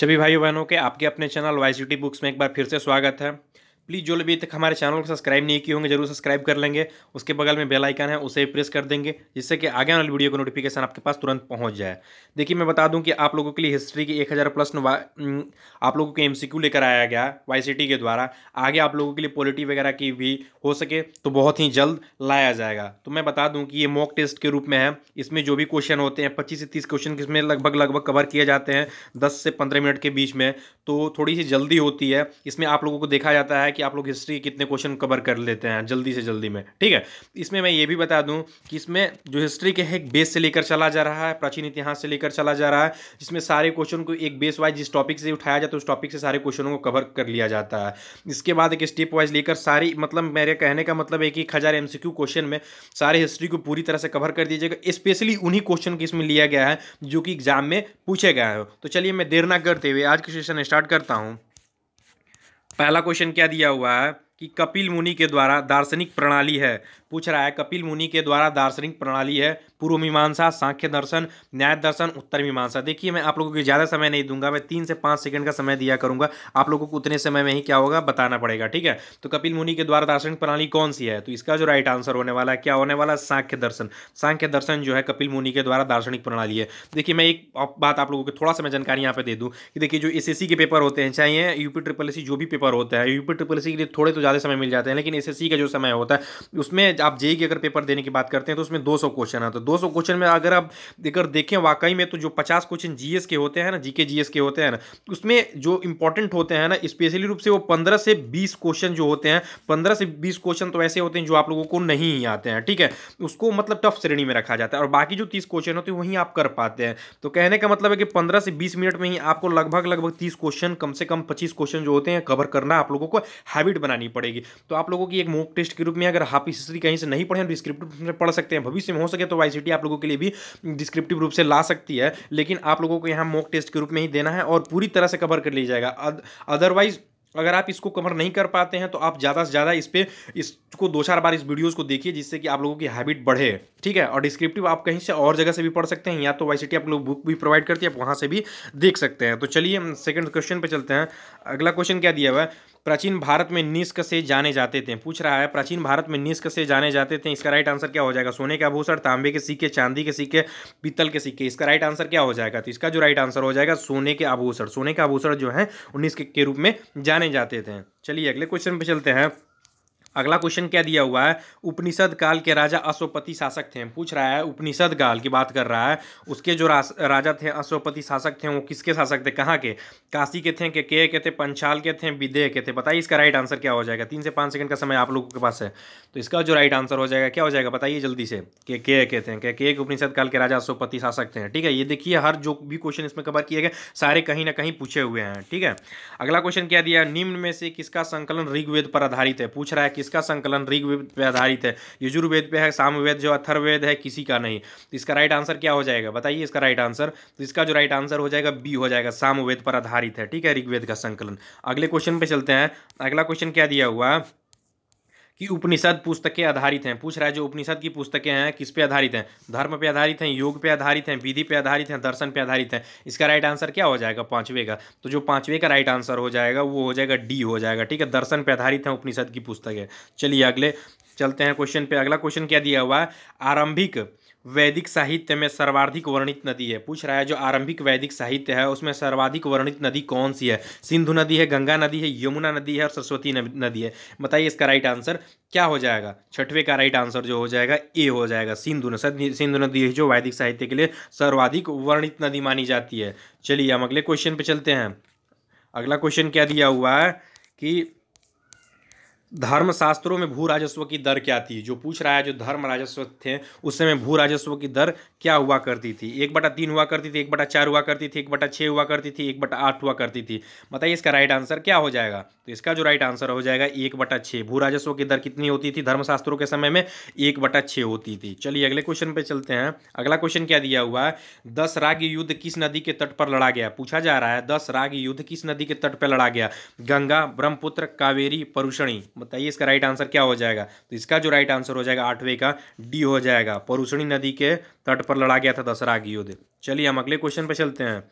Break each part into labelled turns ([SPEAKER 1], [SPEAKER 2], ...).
[SPEAKER 1] सभी भाइयों बहनों के आपके अपने चैनल वाई बुक्स में एक बार फिर से स्वागत है प्लीज़ जो अभी तक हमारे चैनल को सब्सक्राइब नहीं किए होंगे जरूर सब्सक्राइब कर लेंगे उसके बगल में बेल आइकन है उसे प्रेस कर देंगे जिससे कि आगे वाली वीडियो का नोटिफिकेशन आपके पास तुरंत पहुंच जाए देखिए मैं बता दूं कि आप लोगों के लिए हिस्ट्री की 1000 प्लस आप लोगों के एमसीक्यू लेकर आया गया वाई के द्वारा आगे आप लोगों के लिए पॉलिटी वगैरह की भी हो सके तो बहुत ही जल्द लाया जाएगा तो मैं बता दूँ कि ये मॉक टेस्ट के रूप में है इसमें जो भी क्वेश्चन होते हैं पच्चीस से तीस क्वेश्चन इसमें लगभग लगभग कवर किए जाते हैं दस से पंद्रह मिनट के बीच में तो थोड़ी सी जल्दी होती है इसमें आप लोगों को देखा जाता है कि आप लोग हिस्ट्री कितने क्वेश्चन कवर कर लेते हैं जल्दी से जल्दी में ठीक है इसमें मैं ये भी बता दूं कि इसमें जो हिस्ट्री के है एक बेस से लेकर चला जा रहा है प्राचीन इतिहास से लेकर चला जा रहा है जिसमें सारे क्वेश्चन को एक बेस वाइज जिस टॉपिक से उठाया जाता है उस टॉपिक से सारे क्वेश्चनों को कवर कर लिया जाता है इसके बाद एक स्टेप वाइज लेकर सारी मतलब मेरे कहने का मतलब एक एक हज़ार एम क्वेश्चन में सारे हिस्ट्री को पूरी तरह से कवर कर दीजिएगा स्पेशली उन्हीं क्वेश्चन की इसमें लिया गया है जो कि एग्जाम में पूछे गए हैं तो चलिए मैं देर ना करते हुए आज का सेशन स्टार्ट करता हूँ पहला क्वेश्चन क्या दिया हुआ है कि कपिल मुनि के द्वारा दार्शनिक प्रणाली है पूछ रहा है कपिल मुनि के द्वारा दार्शनिक प्रणाली है पूर्व मीमांसा सांख्य दर्शन न्याय दर्शन उत्तर मीमांसा देखिए मैं आप लोगों को ज़्यादा समय नहीं दूंगा मैं तीन से पाँच सेकंड का समय दिया करूंगा आप लोगों को उतने समय में ही क्या होगा बताना पड़ेगा ठीक है तो कपिल मुनि के द्वारा दार्शनिक प्रणाली कौन सी है तो इसका जो राइट आंसर होने वाला है क्या होने वाला है सांख्य दर्शन सांख्य दर्शन जो है कपिल मुनि के द्वारा दार्शनिक प्रणाली है देखिए मैं एक बात आप लोगों को थोड़ा सा मैं जानकारी यहाँ पे दे दूँ कि देखिए जो एस के पेपर होते हैं चाहे यूपी ट्रिपल जो भी पेपर होता है यूपी ट्रिपल के लिए थोड़े तो ज़्यादा समय मिल जाते हैं लेकिन एस का जो समय होता है उसमें आप जेई की अगर पेपर देने की बात करते हैं तो उसमें 200 क्वेश्चन आता है 200 क्वेश्चन में अगर आप अगर देखें वाकई में तो जो 50 क्वेश्चन जीएस के होते हैं ना जीके जीएस के होते हैं ना उसमें जो इंपॉर्टेंट होते हैं ना स्पेशली रूप से वो पंद्रह से बीस क्वेश्चन जो होते हैं पंद्रह से बीस क्वेश्चन तो ऐसे होते हैं जो आप लोगों को नहीं आते हैं ठीक है उसको मतलब टफ श्रेणी में रखा जाता है और बाकी जो तीस क्वेश्चन होते हैं वहीं आप कर पाते हैं तो कहने का मतलब है कि पंद्रह से बीस मिनट में ही आपको लगभग लगभग तीस क्वेश्चन कम से कम पच्चीस क्वेश्चन जो होते हैं कवर करना आप लोगों को हैबिट बनानी पड़ेगी तो आप लोगों की एक मोक टेस्ट के रूप में अगर हाफ हिस्ट्री कहीं कहीं से नहीं पढ़े हैं डिस्क्रिप्टिव रूप से पढ़ सकते हैं भविष्य में हो सके तो वाई आप लोगों के लिए भी डिस्क्रिप्टिव रूप से ला सकती है लेकिन आप लोगों को यहाँ मॉक टेस्ट के रूप में ही देना है और पूरी तरह से कवर कर लिया जाएगा अदरवाइज़ अगर आप इसको कवर नहीं कर पाते हैं तो आप ज़्यादा से ज़्यादा इस पर इसको दो चार बार इस वीडियोज़ को देखिए जिससे कि आप लोगों की हैबिट बढ़े ठीक है और डिस्क्रिप्टिव आप कहीं से और जगह से भी पढ़ सकते हैं या तो वाई आप लोग बुक भी प्रोवाइड करती है आप वहाँ से भी देख सकते हैं तो चलिए सेकेंड क्वेश्चन पर चलते हैं अगला क्वेश्चन क्या दिया हुआ है प्राचीन भारत में निष्क से जाने जाते थे पूछ रहा है प्राचीन भारत में निष्क से जाने जाते थे इसका राइट आंसर क्या हो जाएगा सोने के आभूषण तांबे के सिक्के चांदी के सिक्के पीतल के सिक्के इसका राइट आंसर क्या हो जाएगा तो इसका जो राइट आंसर हो जाएगा सोने के आभूषण सोने के आभूषण जो है उन्नीस के रूप में जाने जाते थे चलिए अगले क्वेश्चन पे चलते हैं अगला क्वेश्चन क्या दिया हुआ है उपनिषद काल के राजा अश्वपति शासक थे पूछ रहा है उपनिषद काल की बात कर रहा है उसके जो राजा थे अश्वपति शासक थे वो किसके शासक थे कहाँ के काशी के थे के के के थे पंचाल के थे विदेह के थे बताइए इसका राइट आंसर क्या हो जाएगा तीन से पाँच सेकंड का समय आप लोगों के पास है तो इसका जो राइट आंसर हो जाएगा क्या हो जाएगा बताइए जल्दी से के के के थे के के उपनिषद काल के राजा अश्वपति शासक थे ठीक है ये देखिए हर जो भी क्वेश्चन इसमें कवर किए गए सारे कहीं ना कहीं पूछे हुए हैं ठीक है अगला क्वेश्चन क्या दिया निम्न में से किसका संकलन ऋग्वेद पर आधारित है पूछ रहा है जिसका संकलन ऋग्वेद पर आधारित है यजुर्वेद पे है सामवेद जो अथर्वेद है किसी का नहीं तो इसका राइट आंसर क्या हो जाएगा बताइए इसका राइट आंसर तो इसका जो राइट आंसर हो जाएगा बी हो जाएगा सामवेद पर आधारित है ठीक है ऋग्वेद का संकलन अगले क्वेश्चन पे चलते हैं अगला क्वेश्चन क्या दिया हुआ है कि उपनिषद पुस्तकें आधारित हैं पूछ रहा है जो उपनिषद की पुस्तकें हैं किस पे आधारित हैं धर्म पे आधारित हैं योग पे आधारित हैं विधि पे आधारित हैं दर्शन पे आधारित हैं इसका राइट आंसर क्या हो जाएगा पांचवे का तो जो पांचवे का राइट आंसर हो जाएगा वो हो जाएगा डी हो जाएगा ठीक है दर्शन पे आधारित है उपनिषद की पुस्तकें चलिए अगले चलते हैं क्वेश्चन पे अगला क्वेश्चन क्या दिया हुआ है आरंभिक वैदिक साहित्य में सर्वाधिक वर्णित नदी है पूछ रहा है जो आरंभिक वैदिक साहित्य है उसमें सर्वाधिक वर्णित नदी कौन सी है सिंधु नदी है गंगा नदी है यमुना नदी है और सरस्वती नदी है बताइए इसका राइट आंसर क्या हो जाएगा छठवें का राइट आंसर जो हो जाएगा ए हो जाएगा सिंधु सिंधु नदी जो वैदिक साहित्य के लिए सर्वाधिक वर्णित नदी मानी जाती है चलिए हम अगले क्वेश्चन पर चलते हैं अगला क्वेश्चन क्या दिया हुआ है कि धर्म शास्त्रों में भू राजस्व की दर क्या थी जो पूछ रहा है जो धर्म राजस्व थे उस समय भू राजस्व की दर क्या हुआ करती थी एक बटा तीन हुआ करती थी एक बटा चार हुआ करती थी एक बटा छः हुआ करती थी एक बटा आठ हुआ करती थी बताइए इसका राइट आंसर क्या हो जाएगा तो इसका जो राइट आंसर हो जाएगा एक बटा भू राजस्व की दर कितनी होती थी धर्मशास्त्रों के समय में एक बटा होती थी चलिए अगले क्वेश्चन पर चलते हैं अगला क्वेश्चन क्या दिया हुआ है दस राग युद्ध किस नदी के तट पर लड़ा गया पूछा जा रहा है दस राग युद्ध किस नदी के तट पर लड़ा गया गंगा ब्रह्मपुत्र कावेरी परूषणी बताइए इसका राइट आंसर क्या हो जाएगा तो इसका जो राइट आंसर हो जाएगा आठवें का डी हो जाएगा परूषणी नदी के तट पर लड़ा गया था दसरा युद्ध चलिए हम अगले क्वेश्चन पर चलते हैं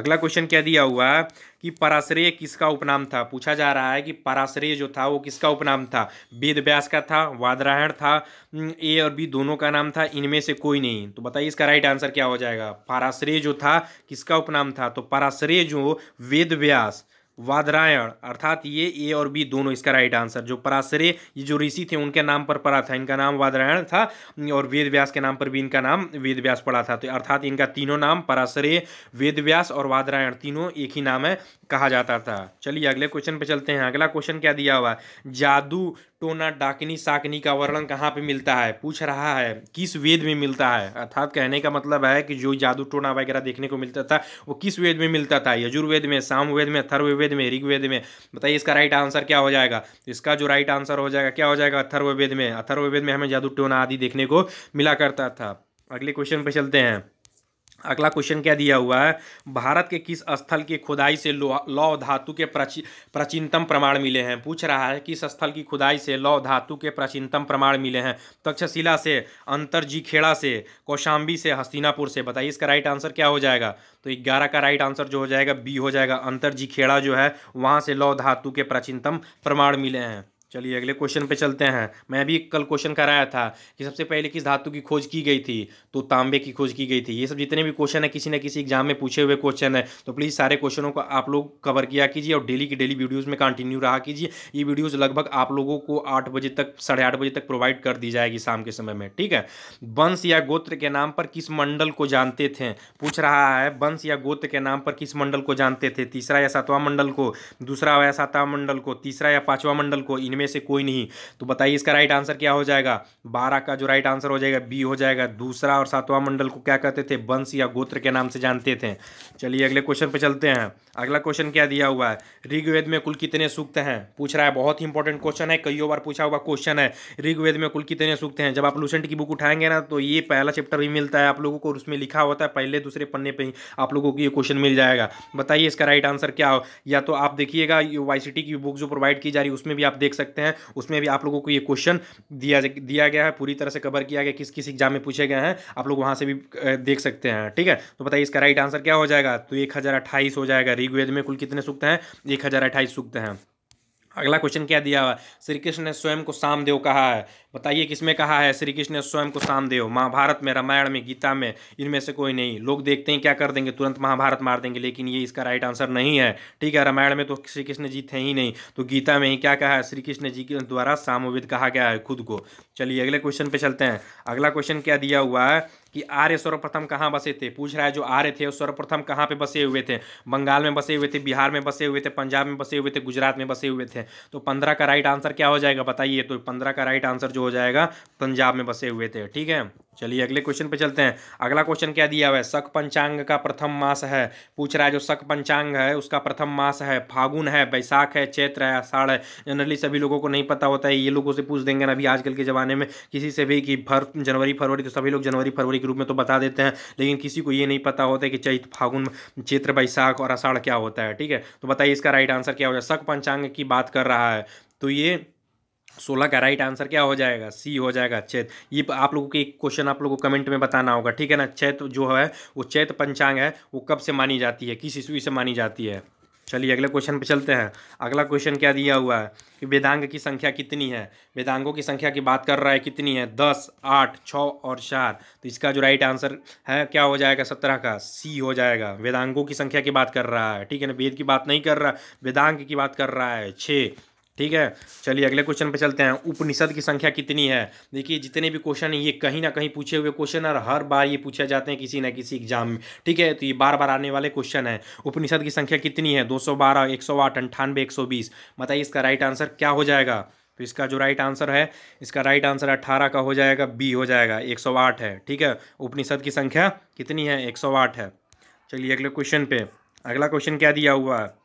[SPEAKER 1] अगला क्वेश्चन क्या दिया हुआ है कि पराश्रय किसका उपनाम था पूछा जा रहा है कि पराश्रय जो था वो किसका उपनाम था वेद व्यास का था वादरायण था ए और बी दोनों का नाम था इनमें से कोई नहीं तो बताइए इसका राइट आंसर क्या हो जाएगा पराश्रय जो था किसका उपनाम था तो पराश्रय जो वेद व्यास वादरायण अर्थात ये ए और बी दोनों इसका राइट आंसर जो पराशरे ये जो ऋषि थे उनके नाम पर पड़ा था इनका नाम वादरायण था और वेद व्यास के नाम पर भी इनका नाम वेद व्यास पड़ा था तो अर्थात इनका तीनों नाम पराशरे वेद व्यास और वादरायण तीनों एक ही नाम है कहा जाता था चलिए अगले क्वेश्चन पे चलते हैं अगला क्वेश्चन क्या दिया हुआ है जादू टोना डाकिनी साकनी का वर्णन कहाँ पे मिलता है पूछ रहा है किस वेद में मिलता है अर्थात कहने का मतलब है कि जो जादू टोना वगैरह देखने को मिलता था वो किस वेद में मिलता था यजुर्वेद में सामवेद में थर्ववेद में ऋग्वेद में बताइए इसका राइट आंसर क्या हो जाएगा इसका जो राइट आंसर हो जाएगा क्या हो जाएगा अथर्ववेद में अथर्ववेद में हमें जादू टोना आदि देखने को मिला करता था अगले क्वेश्चन पर चलते हैं अगला क्वेश्चन क्या दिया हुआ है भारत के किस स्थल की खुदाई से लौह धातु के प्राची प्राचीनतम प्रमाण मिले हैं पूछ रहा है किस स्थल की खुदाई से लौह धातु के प्राचीनतम प्रमाण मिले हैं तक्षशिला से अंतरजीखेड़ा से कौशाम्बी से हस्तिनापुर से बताइए इसका राइट आंसर क्या हो जाएगा तो ग्यारह का राइट आंसर जो हो जाएगा बी हो जाएगा अंतरजीखेड़ा जो है वहाँ से लौ धातु के प्राचीनतम प्रमाण मिले हैं चलिए अगले क्वेश्चन पे चलते हैं मैं भी कल क्वेश्चन कराया था कि सबसे पहले किस धातु की खोज की गई थी तो तांबे की खोज की गई थी ये सब जितने भी क्वेश्चन है किसी न किसी एग्जाम में पूछे हुए क्वेश्चन है तो प्लीज़ सारे क्वेश्चनों को आप लोग कवर किया कीजिए और डेली की डेली वीडियोज़ में कंटिन्यू रहा कीजिए ये वीडियोज़ लगभग आप लोगों को आठ बजे तक साढ़े आठ बजे तक प्रोवाइड कर दी जाएगी शाम के समय में ठीक है वंश या गोत्र के नाम पर किस मंडल को जानते थे पूछ रहा है वंश या गोत्र के नाम पर किस मंडल को जानते थे तीसरा या सातवां मंडल को दूसरा या सातवां मंडल को तीसरा या पाँचवा मंडल को इनमें में से कोई नहीं तो बताइए इसका राइट आंसर क्या हो जाएगा बारह का जो राइट आंसर हो जाएगा बी हो जाएगा दूसरा और सातवां मंडल को क्या कहते थे वंश या गोत्र के नाम से जानते थे चलिए अगले क्वेश्चन पर चलते हैं अगला क्वेश्चन क्या दिया हुआ है ऋग्वेद में कुल कितने सूक्त हैं पूछ रहा है बहुत ही इंपॉर्टेंट क्वेश्चन है कई बार पूछा हुआ क्वेश्चन है ऋग्वेद में कुल कितने सूक्त हैं जब आप लूसेंट की बुक उठाएंगे ना तो ये पहला चैप्टर भी मिलता है आप लोगों को उसमें लिखा होता है पहले दूसरे पन्ने पर ही आप लोगों को ये क्वेश्चन मिल जाएगा बताइए इसका राइट आंसर क्या हो या तो आप देखिएगा यू की बुक जो प्रोवाइड की जा रही है उसमें भी आप देख सकते सकते हैं उसमें भी आप लोगों को ये क्वेश्चन दिया दिया गया है पूरी तरह से कवर किया गया किस किस एग्जाम में पूछे गए हैं आप लोग वहाँ से भी देख सकते हैं ठीक है तो बताइए इसका राइट आंसर क्या हो जाएगा तो एक हो जाएगा ऋग्वेद में कुल कितने सूक्त हैं एक सूक्त हैं अगला क्वेश्चन क्या दिया हुआ श्री कृष्ण ने स्वयं को सामदेव कहा है बताइए किसमें कहा है श्री कृष्ण ने स्वयं को दे महाभारत में रामायण में गीता में इनमें से कोई नहीं लोग देखते हैं क्या कर देंगे तुरंत महाभारत मार देंगे लेकिन ये इसका राइट आंसर नहीं है ठीक है रामायण में तो श्री कृष्ण जी थे ही नहीं तो गीता में ही क्या कहा है श्री कृष्ण जी के द्वारा सामोविद कहा गया है खुद को चलिए अगले क्वेश्चन पे चलते हैं अगला क्वेश्चन क्या दिया हुआ है कि आर्य सर्वप्रथम कहाँ बसे थे पूछ रहा है जो आर्य थे सर्वप्रथम कहाँ पे बसे हुए थे बंगाल में बसे हुए थे बिहार में बसे हुए थे पंजाब में बसे हुए थे गुजरात में बसे हुए थे तो पंद्रह का राइट आंसर क्या हो जाएगा बताइए तो पंद्रह का राइट आंसर जो जो हो जाएगा पंजाब में बसे हुए थे ठीक है चलिए अगले क्वेश्चन पे चलते हैं अगला क्वेश्चन क्या दिया हुआ है शक पंचांग का प्रथम मास है पूछ रहा है जो शक पंचांग है उसका प्रथम मास है फागुन है बैसाख है चैत्र है आषाढ़ है जनरली सभी लोगों को नहीं पता होता है ये लोगों से पूछ देंगे ना अभी आजकल के ज़माने में किसी से भी कि भर जनवरी फरवरी तो सभी लोग जनवरी फरवरी के रूप में तो बता देते हैं लेकिन किसी को ये नहीं पता होता है कि चैत फागुन चैत्र बैसाख और आषाढ़ क्या होता है ठीक है तो बताइए इसका राइट आंसर क्या हो जाए शक पंचांग की बात कर रहा है तो ये सोलह का राइट आंसर क्या हो जाएगा सी हो जाएगा चैत ये आप लोगों के एक क्वेश्चन आप लोगों को कमेंट में बताना होगा ठीक है ना चैत जो है वो चैत पंचांग है वो कब से मानी जाती है किस ईस्वी से मानी जाती है चलिए अगले क्वेश्चन पे चलते हैं अगला क्वेश्चन क्या दिया हुआ है कि वेदांग की संख्या कितनी है वेदांगों की संख्या की बात कर रहा है कितनी है दस आठ छः और चार तो इसका जो राइट आंसर है क्या हो जाएगा सत्रह का सी हो जाएगा वेदांगों की संख्या की बात कर रहा है ठीक है ना वेद की बात नहीं कर रहा वेदांग की बात कर रहा है छः ठीक है चलिए अगले क्वेश्चन पे चलते हैं उपनिषद की संख्या कितनी है देखिए जितने भी क्वेश्चन है ये कहीं ना कहीं पूछे हुए क्वेश्चन और हर बार ये पूछे जाते हैं किसी ना किसी एग्जाम में ठीक है तो ये बार बार आने वाले क्वेश्चन हैं उपनिषद की संख्या कितनी है दो सौ बारह एक सौ आठ अंठानवे एक सौ बीस बताइए इसका राइट आंसर क्या हो जाएगा तो इसका जो राइट आंसर है इसका राइट आंसर अट्ठारह का हो जाएगा बी हो जाएगा एक सौ आठ है ठीक है उपनिषद की संख्या कितनी है एक सौ आठ है चलिए अगले क्वेश्चन पे अगला क्वेश्चन क्या दिया हुआ है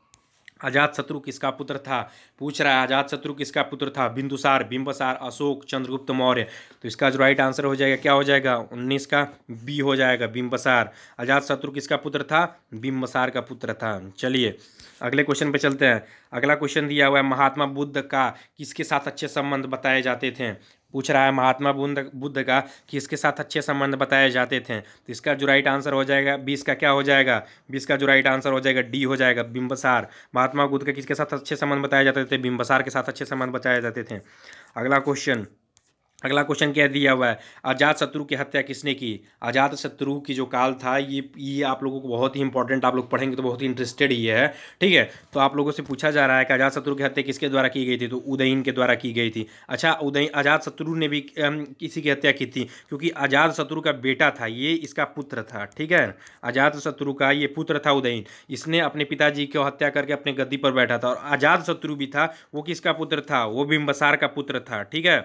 [SPEAKER 1] अजात शत्रु किसका पुत्र था पूछ रहा है आजाद शत्रु किसका पुत्र था बिंदुसार बिंबसार अशोक चंद्रगुप्त मौर्य तो इसका जो राइट आंसर हो जाएगा क्या हो जाएगा उन्नीस का बी हो जाएगा बिंबसार आजात शत्रु किसका पुत्र था बिंबसार का पुत्र था चलिए अगले क्वेश्चन पे चलते हैं अगला क्वेश्चन दिया हुआ है महात्मा बुद्ध का किसके साथ अच्छे संबंध बताए जाते थे पूछ रहा है महात्मा बुद्ध बुद्ध का कि इसके साथ अच्छे संबंध बताए जाते थे तो इसका जो राइट आंसर हो जाएगा बीस का क्या हो जाएगा बीस का जो राइट आंसर हो जाएगा डी हो जाएगा बिम्बसार महात्मा बुद्ध का किसके साथ अच्छे संबंध बताए जाते थे बिम्बसार के साथ अच्छे संबंध बताए जाते थे अगला क्वेश्चन अगला क्वेश्चन क्या दिया हुआ है आज़ाद शत्रु की हत्या किसने की आज़ाद शत्रु की जो काल था ये ये आप लोगों को बहुत ही इंपॉर्टेंट आप लोग पढ़ेंगे तो बहुत ही इंटरेस्टेड ये है ठीक है तो आप लोगों से पूछा जा रहा है कि आज़ाद शत्रु की हत्या किसके द्वारा की गई थी तो उदयन के द्वारा की गई थी अच्छा उदयन आज़ाद शत्रु ने भी किसी की हत्या की थी क्योंकि आज़ाद शत्रु का बेटा था ये इसका पुत्र था ठीक है आज़ाद शत्रु का ये पुत्र था उदयन इसने अपने पिताजी की हत्या करके अपने गद्दी पर बैठा था और आज़ाद शत्रु भी था वो किसका पुत्र था वो बिम्बसार का पुत्र था ठीक है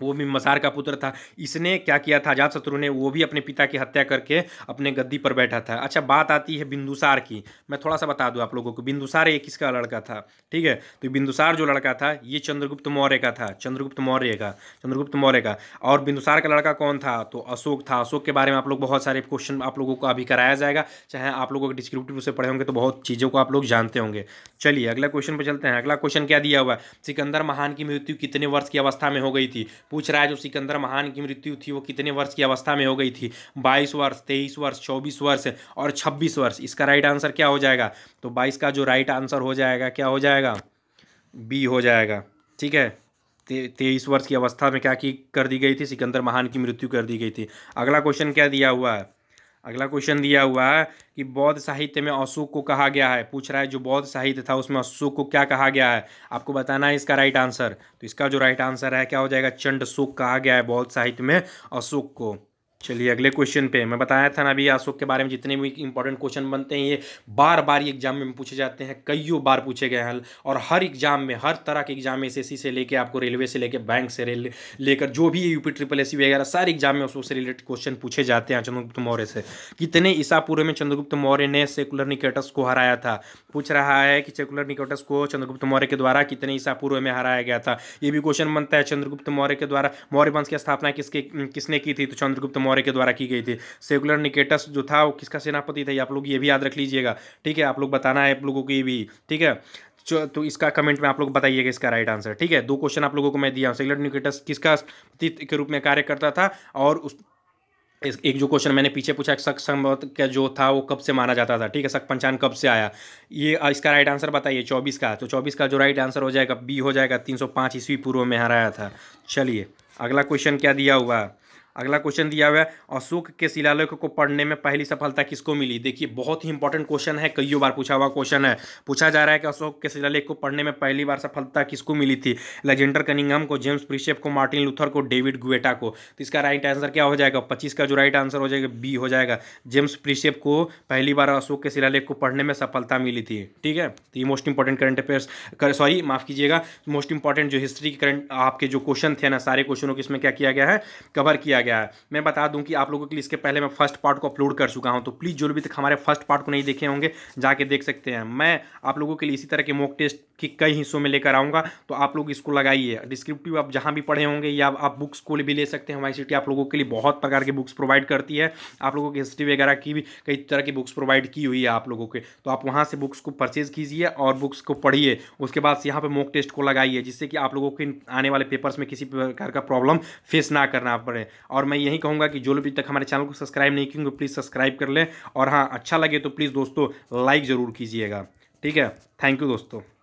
[SPEAKER 1] वो भी मसार का पुत्र था इसने क्या किया था अजात शत्रु ने वो भी अपने पिता की हत्या करके अपने गद्दी पर बैठा था अच्छा बात आती है बिंदुसार की मैं थोड़ा सा बता दूं आप लोगों को बिंदुसार ये किसका लड़का था ठीक है तो बिंदुसार जो लड़का था ये चंद्रगुप्त मौर्य का था चंद्रगुप्त मौर्य का चंद्रगुप्त मौर्य का और बिंदुसार का लड़का कौन था तो अशोक था अशोक के बारे में आप लोग बहुत सारे क्वेश्चन आप लोगों को अभी कराया जाएगा चाहे आप लोगों के डिस्क्रिप्टिव से पढ़े होंगे तो बहुत चीज़ों को आप लोग जानते होंगे चलिए अगला क्वेश्चन पर चलते हैं अगला क्वेश्चन क्या दिया हुआ सिकंदर महान की मृत्यु कितने वर्ष की अवस्था में हो गई थी पूछ रहा है जो सिकंदर महान की मृत्यु थी वो कितने वर्ष की अवस्था में हो गई थी बाईस वर्ष तेईस वर्ष चौबीस वर्ष और छब्बीस वर्ष इसका राइट आंसर क्या हो जाएगा तो बाईस का जो राइट आंसर हो जाएगा क्या हो जाएगा बी हो जाएगा ठीक है ते, तेईस वर्ष की अवस्था में क्या की कर दी गई थी सिकंदर महान की मृत्यु कर दी गई थी अगला क्वेश्चन क्या दिया हुआ है अगला क्वेश्चन दिया हुआ है कि बौद्ध साहित्य में अशोक को कहा गया है पूछ रहा है जो बौद्ध साहित्य था उसमें अशोक को क्या कहा गया है आपको बताना है इसका राइट आंसर तो इसका जो राइट आंसर है क्या हो जाएगा चंड शोक कहा गया है बौद्ध साहित्य में अशोक को चलिए अगले क्वेश्चन पे मैं बताया था ना अभी अशोक के बारे में जितने भी इंपॉर्टेंट क्वेश्चन बनते हैं ये बार बार एग्जाम में पूछे जाते हैं कईयों बार पूछे गए हैं और हर एग्जाम में हर तरह के एग्जाम एस एस से लेके आपको रेलवे से लेके बैंक से रेल लेकर जो भी यूपी ट्रिपल एस वगैरह सारे एग्जाम में अशोक से रिलेटेड क्वेश्चन पूछे जाते हैं चंद्रगुप्त मौर्य से कितने ईसा पूर्व में चंद्रगुप्त मौर्य ने सेकुलर निकेटस को हराया था पूछ रहा है कि सेकुलर निकेटस को चंद्रगुप्त मौर्य के द्वारा कितने ईसा पूर्व में हराया गया था ये भी क्वेश्चन बनता है चंद्रगुप्त मौर्य के द्वारा मौर्य वंश की स्थापना किसके किसने की थी तो चंद्रगुप्त मौर्य के द्वारा की गई थी सेकुलर निकेटस जो था वो किसका सेनापति था ये आप लोग ये भी याद रख लीजिएगा ठीक है आप लोग बताना है आप लोगों को ये भी ठीक है तो इसका कमेंट में आप लोग बताइएगा इसका राइट आंसर ठीक है दो क्वेश्चन आप लोगों को मैं दिया सेकुलर निकेटस किसका के रूप में कार्य करता था और उस एक जो क्वेश्चन मैंने पीछे पूछा शक संबत का जो था वो कब से माना जाता था ठीक है शक पंचान कब से आया ये इसका राइट आंसर बताइए चौबीस का तो चौबीस का जो राइट आंसर हो जाएगा बी हो जाएगा तीन सौ पाँच ईस्वी पूर्व में हराया था चलिए अगला क्वेश्चन क्या दिया हुआ है अगला क्वेश्चन दिया हुआ है अशोक के शिलालेख को पढ़ने में पहली सफलता किसको मिली देखिए बहुत ही इंपॉर्टेंट क्वेश्चन है कईयों बार पूछा हुआ क्वेश्चन है पूछा जा रहा है कि अशोक के शिलालेख को पढ़ने में पहली बार सफलता किसको मिली थी लेजेंडर कनिंगम को जेम्स प्रिशेप को मार्टिन लूथर को डेविड गुएटा को तो इसका राइट आंसर क्या हो जाएगा पच्चीस का जो राइट आंसर हो जाएगा बी हो जाएगा जेम्स प्रिशेप को पहली बार अशोक के शिलालेख को पढ़ने में सफलता मिली थी ठीक है तो ये most important current affairs sorry माफ कीजिएगा मोस्ट इंपॉर्टेंट जो हिस्ट्री के करंट आपके जो क्वेश्चन थे ना सारे क्वेश्चनों को इसमें क्या किया गया है कवर किया गया गया है मैं बता दूं कि आप लोगों के लिए इसके पहले मैं फर्स्ट पार्ट को अपलोड कर चुका हूं तो प्लीज़ जो भी तक हमारे फर्स्ट पार्ट को नहीं देखे होंगे जाके देख सकते हैं मैं आप लोगों के लिए इसी तरह के मॉक टेस्ट कि कई हिस्सों में लेकर आऊँगा तो आप लोग इसको लगाइए डिस्क्रिप्टिव आप जहाँ भी पढ़े होंगे या आप बुक्स को भी ले सकते हैं हमारी सिटी आप लोगों के लिए बहुत प्रकार की बुक्स प्रोवाइड करती है आप लोगों की हिस्ट्री वगैरह की भी कई तरह की बुक्स प्रोवाइड की हुई है आप लोगों के तो आप वहाँ से बुक्स को परचेज़ कीजिए और बुक्स को पढ़िए उसके बाद यहाँ पर मॉक टेस्ट को लगाइए जिससे कि आप लोगों के आने वाले पेपर्स में किसी प्रकार का प्रॉब्लम फेस ना करना पड़े और मैं यही कहूँगा कि जो लोग अभी तक हमारे चैनल को सब्सक्राइब नहीं किए प्लीज़ सब्सक्राइब कर लें और हाँ अच्छा लगे तो प्लीज़ दोस्तों लाइक ज़रूर कीजिएगा ठीक है थैंक यू दोस्तों